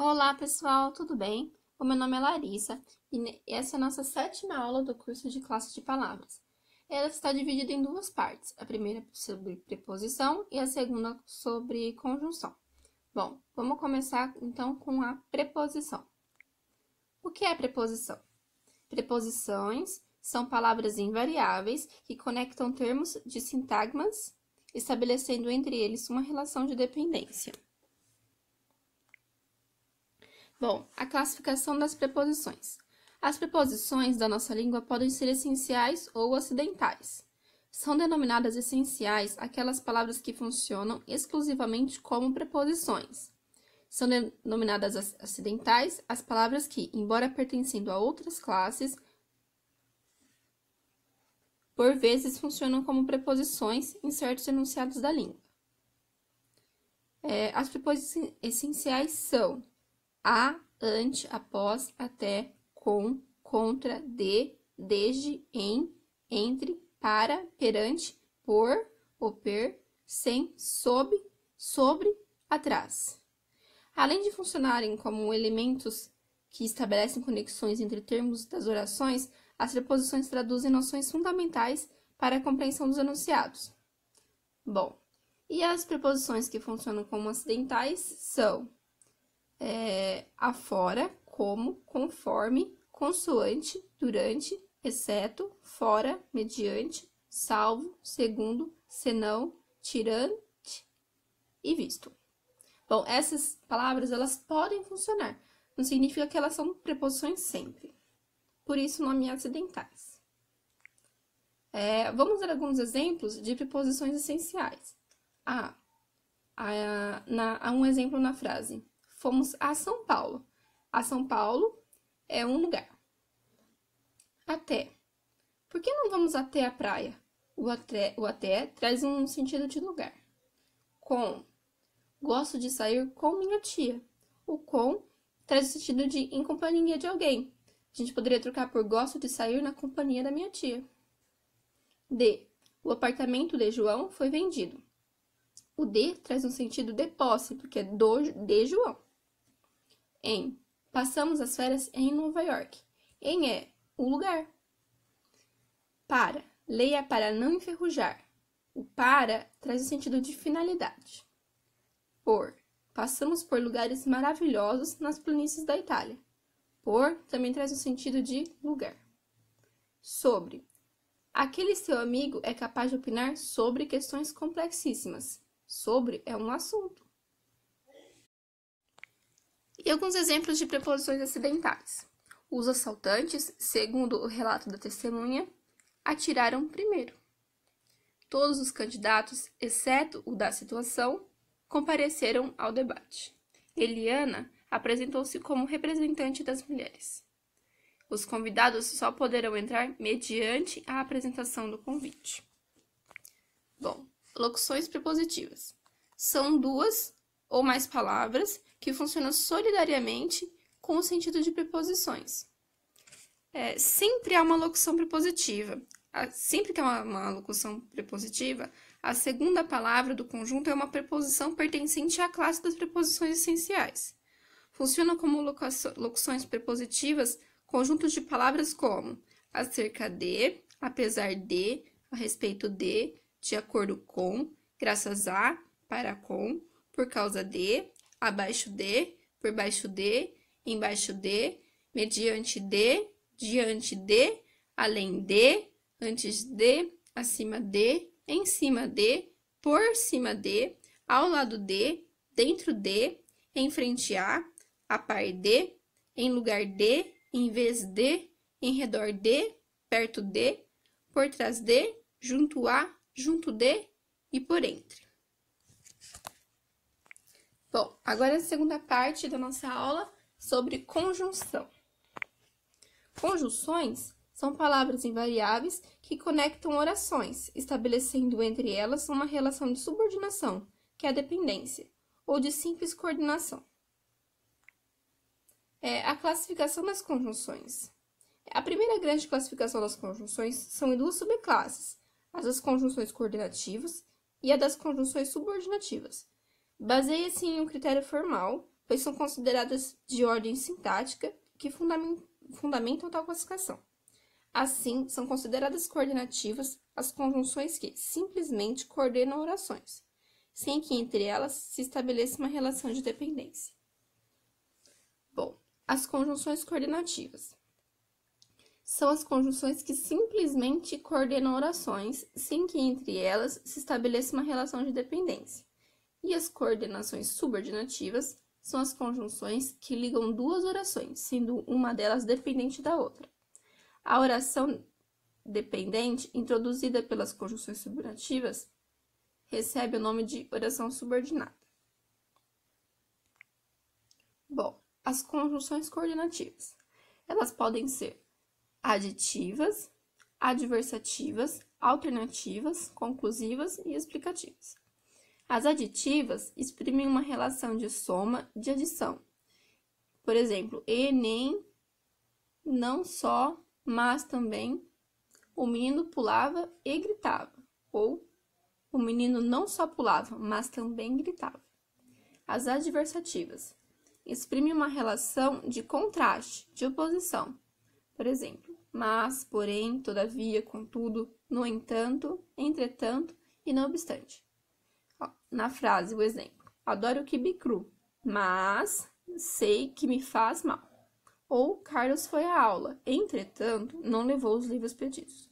Olá, pessoal, tudo bem? O meu nome é Larissa e essa é a nossa sétima aula do curso de classe de palavras. Ela está dividida em duas partes, a primeira sobre preposição e a segunda sobre conjunção. Bom, vamos começar então com a preposição. O que é preposição? Preposições são palavras invariáveis que conectam termos de sintagmas, estabelecendo entre eles uma relação de dependência. Bom, a classificação das preposições. As preposições da nossa língua podem ser essenciais ou acidentais. São denominadas essenciais aquelas palavras que funcionam exclusivamente como preposições. São denominadas acidentais as palavras que, embora pertencendo a outras classes, por vezes funcionam como preposições em certos enunciados da língua. É, as preposições essenciais são a, ante, após, até, com, contra, de, desde, em, entre, para, perante, por, oper, per, sem, sob, sobre, atrás. Além de funcionarem como elementos que estabelecem conexões entre termos das orações, as preposições traduzem noções fundamentais para a compreensão dos enunciados. Bom, e as preposições que funcionam como acidentais são é, afora, como, conforme, consoante, durante, exceto, fora, mediante, salvo, segundo, senão, tirante e visto. Bom, essas palavras elas podem funcionar, não significa que elas são preposições sempre. Por isso, nome acidentais. É, vamos dar alguns exemplos de preposições essenciais. A. Ah, a na, um exemplo na frase fomos a São Paulo. A São Paulo é um lugar. Até. Por que não vamos até a praia? O até, o até traz um sentido de lugar. Com. Gosto de sair com minha tia. O com traz o sentido de em companhia de alguém. A gente poderia trocar por gosto de sair na companhia da minha tia. D. O apartamento de João foi vendido. O D traz um sentido de posse, porque é do, de João em Passamos as férias em Nova York. Em é o lugar. Para. Leia para não enferrujar. O para traz o sentido de finalidade. Por. Passamos por lugares maravilhosos nas planícies da Itália. Por também traz o sentido de lugar. Sobre. Aquele seu amigo é capaz de opinar sobre questões complexíssimas. Sobre é um assunto. E alguns exemplos de preposições acidentais. Os assaltantes, segundo o relato da testemunha, atiraram primeiro. Todos os candidatos, exceto o da situação, compareceram ao debate. Eliana apresentou-se como representante das mulheres. Os convidados só poderão entrar mediante a apresentação do convite. Bom, locuções prepositivas. São duas ou mais palavras que funciona solidariamente com o sentido de preposições. É, sempre há uma locução prepositiva. Sempre que há uma, uma locução prepositiva, a segunda palavra do conjunto é uma preposição pertencente à classe das preposições essenciais. Funciona como locuções prepositivas conjuntos de palavras como acerca de, apesar de, a respeito de, de acordo com, graças a, para com, por causa de, abaixo de, por baixo de, embaixo de, mediante de, diante de, além de, antes de, acima de, em cima de, por cima de, ao lado de, dentro de, em frente a, a par de, em lugar de, em vez de, em redor de, perto de, por trás de, junto a, junto de e por entre. Bom, agora a segunda parte da nossa aula sobre conjunção. Conjunções são palavras invariáveis que conectam orações, estabelecendo entre elas uma relação de subordinação, que é a dependência, ou de simples coordenação. É a classificação das conjunções. A primeira grande classificação das conjunções são em duas subclasses, as das conjunções coordenativas e a das conjunções subordinativas Baseia-se em um critério formal, pois são consideradas de ordem sintática que fundamentam tal classificação. Assim, são consideradas coordenativas as conjunções que simplesmente coordenam orações, sem que entre elas se estabeleça uma relação de dependência. Bom, as conjunções coordenativas são as conjunções que simplesmente coordenam orações, sem que entre elas se estabeleça uma relação de dependência. E as coordenações subordinativas são as conjunções que ligam duas orações, sendo uma delas dependente da outra. A oração dependente, introduzida pelas conjunções subordinativas, recebe o nome de oração subordinada. Bom, as conjunções coordenativas. Elas podem ser aditivas, adversativas, alternativas, conclusivas e explicativas. As aditivas exprimem uma relação de soma de adição. Por exemplo, Enem, não só, mas também o menino pulava e gritava. Ou o menino não só pulava, mas também gritava. As adversativas exprimem uma relação de contraste, de oposição. Por exemplo, mas, porém, todavia, contudo, no entanto, entretanto e não obstante na frase, o exemplo. Adoro o quibe cru, mas sei que me faz mal. Ou Carlos foi à aula, entretanto, não levou os livros pedidos.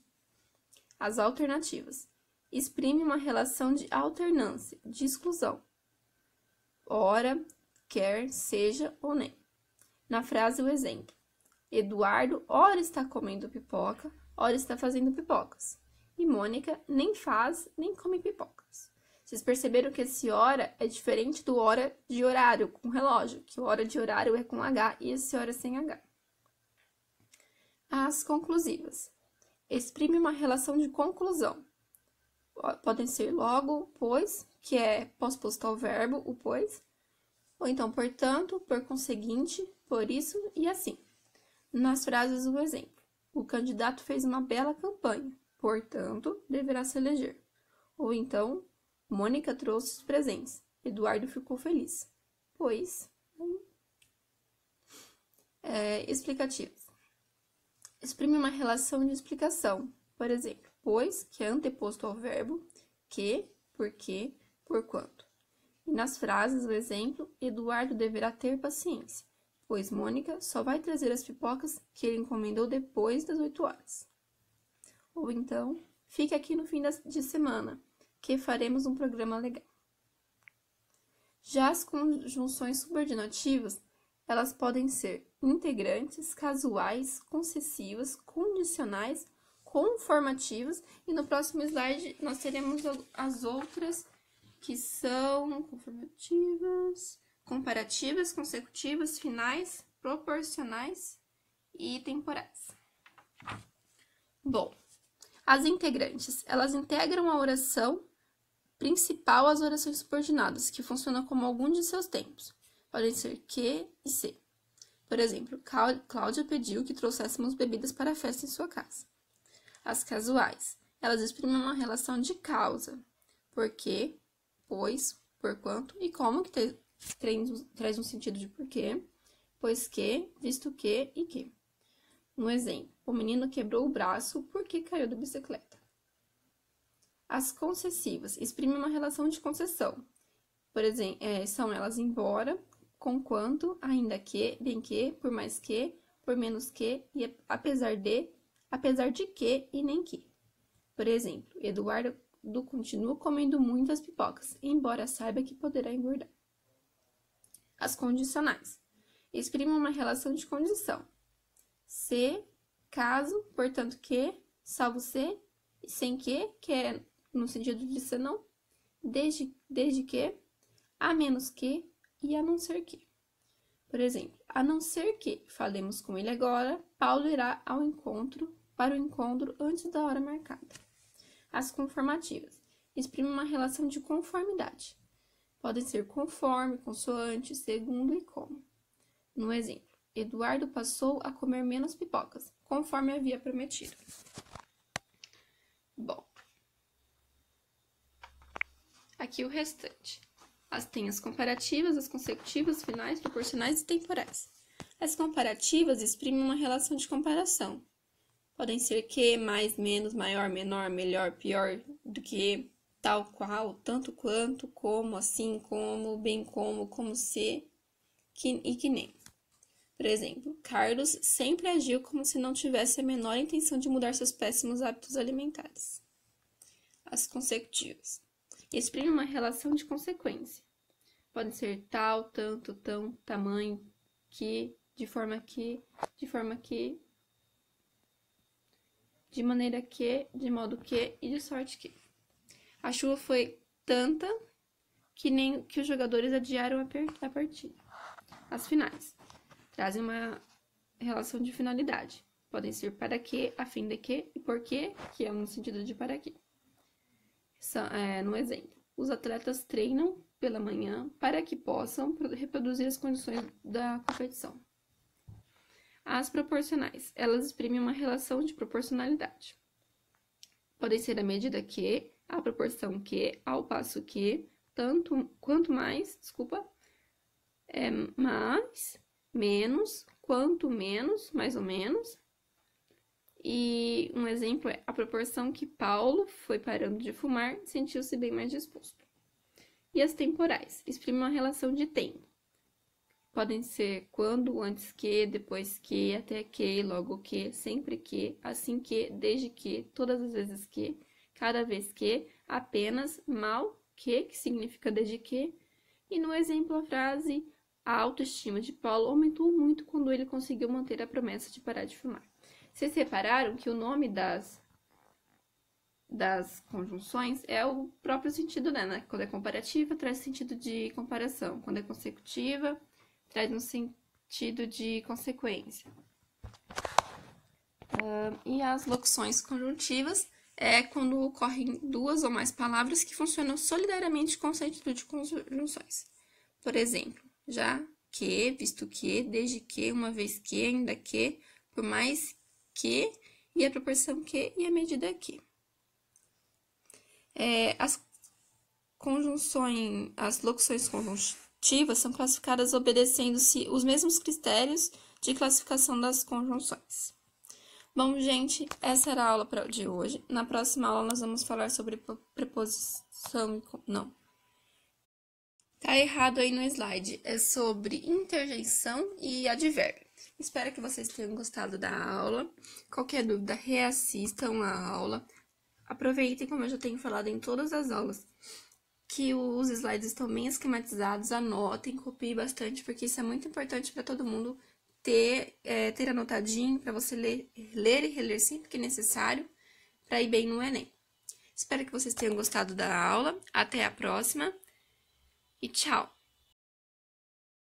As alternativas. Exprime uma relação de alternância, de exclusão. Ora, quer, seja ou nem. Na frase, o exemplo. Eduardo, ora está comendo pipoca, ora está fazendo pipocas. E Mônica nem faz nem come pipoca. Vocês perceberam que esse hora é diferente do hora de horário com relógio, que hora de horário é com H e esse hora é sem H. As conclusivas. Exprime uma relação de conclusão. Podem ser logo, pois, que é pós ao verbo, o pois, ou então portanto, por conseguinte, por isso e assim. Nas frases, um exemplo. O candidato fez uma bela campanha, portanto, deverá se eleger. Ou então, Mônica trouxe os presentes. Eduardo ficou feliz, pois. Hum, é, explicativos. Exprime uma relação de explicação. Por exemplo, pois, que é anteposto ao verbo que, porque, porquanto. E nas frases o exemplo, Eduardo deverá ter paciência, pois Mônica só vai trazer as pipocas que ele encomendou depois das 8 horas. Ou então, fique aqui no fim de semana que faremos um programa legal. Já as conjunções subordinativas, elas podem ser integrantes, casuais, concessivas, condicionais, conformativas e no próximo slide nós teremos as outras que são conformativas, comparativas, consecutivas, finais, proporcionais e temporais. Bom, as integrantes, elas integram a oração principal às orações subordinadas, que funcionam como algum de seus tempos. Podem ser que e se. Por exemplo, Cláudia pediu que trouxéssemos bebidas para a festa em sua casa. As casuais. Elas exprimem uma relação de causa. Por quê, pois, quanto e como que traz um sentido de porquê, pois que, visto que e que. Um exemplo. O menino quebrou o braço porque caiu da bicicleta. As concessivas exprimem uma relação de concessão. Por exemplo, é, são elas embora, com quanto, ainda que, bem que, por mais que, por menos que, e apesar de, apesar de que e nem que. Por exemplo, Eduardo continua comendo muitas pipocas, embora saiba que poderá engordar. As condicionais exprimem uma relação de condição. Se, caso, portanto que, salvo se, sem que, é no sentido de senão, não, desde, desde que, a menos que e a não ser que. Por exemplo, a não ser que falemos com ele agora, Paulo irá ao encontro para o encontro antes da hora marcada. As conformativas exprimem uma relação de conformidade. Podem ser conforme, consoante, segundo e como. No exemplo, Eduardo passou a comer menos pipocas, conforme havia prometido. Aqui o restante. As, tem as comparativas, as consecutivas, finais, proporcionais e temporais. As comparativas exprimem uma relação de comparação. Podem ser que, mais, menos, maior, menor, melhor, pior do que, tal qual, tanto quanto, como, assim como, bem como, como se que, e que nem. Por exemplo, Carlos sempre agiu como se não tivesse a menor intenção de mudar seus péssimos hábitos alimentares. As consecutivas exprime uma relação de consequência. Podem ser tal, tanto, tão, tamanho, que, de forma que, de forma que, de maneira que, de modo que e de sorte que. A chuva foi tanta que nem que os jogadores adiaram a, partida. As finais trazem uma relação de finalidade. Podem ser para que, a fim de que e por que, que é um sentido de para que é, no exemplo, os atletas treinam pela manhã para que possam reproduzir as condições da competição. As proporcionais, elas exprimem uma relação de proporcionalidade. Podem ser a medida que, a proporção que, ao passo que, tanto quanto mais, desculpa, é, mais, menos, quanto menos, mais ou menos, e um exemplo é: a proporção que Paulo foi parando de fumar, sentiu-se bem mais disposto. E as temporais exprimem uma relação de tempo. Podem ser quando, antes que, depois que, até que, logo que, sempre que, assim que, desde que, todas as vezes que, cada vez que, apenas, mal, que, que significa desde que. E no exemplo, a frase: a autoestima de Paulo aumentou muito quando ele conseguiu manter a promessa de parar de fumar. Vocês separaram que o nome das, das conjunções é o próprio sentido Né? Quando é comparativa, traz sentido de comparação. Quando é consecutiva, traz um sentido de consequência. Uh, e as locuções conjuntivas é quando ocorrem duas ou mais palavras que funcionam solidariamente com o sentido de conjunções. Por exemplo, já que, visto que, desde que, uma vez que, ainda que, por mais Q, e a proporção Q e a medida Q. É, as conjunções, as locuções conjuntivas são classificadas obedecendo-se os mesmos critérios de classificação das conjunções. Bom, gente, essa era a aula de hoje. Na próxima aula nós vamos falar sobre preposição, não. Tá errado aí no slide, é sobre interjeição e advérbio. Espero que vocês tenham gostado da aula. Qualquer dúvida, reassistam a aula. Aproveitem, como eu já tenho falado em todas as aulas, que os slides estão bem esquematizados, anotem, copiem bastante, porque isso é muito importante para todo mundo ter, é, ter anotadinho, para você ler, ler e reler sempre que necessário, para ir bem no Enem. Espero que vocês tenham gostado da aula. Até a próxima e tchau!